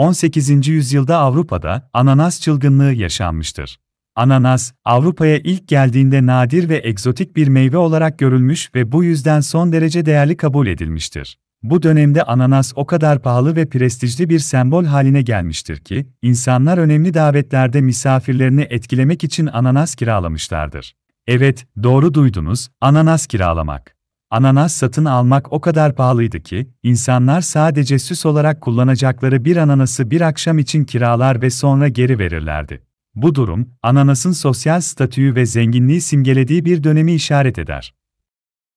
18. yüzyılda Avrupa'da ananas çılgınlığı yaşanmıştır. Ananas, Avrupa'ya ilk geldiğinde nadir ve egzotik bir meyve olarak görülmüş ve bu yüzden son derece değerli kabul edilmiştir. Bu dönemde ananas o kadar pahalı ve prestijli bir sembol haline gelmiştir ki, insanlar önemli davetlerde misafirlerini etkilemek için ananas kiralamışlardır. Evet, doğru duydunuz, ananas kiralamak. Ananas satın almak o kadar pahalıydı ki, insanlar sadece süs olarak kullanacakları bir ananası bir akşam için kiralar ve sonra geri verirlerdi. Bu durum, ananasın sosyal statüyü ve zenginliği simgelediği bir dönemi işaret eder.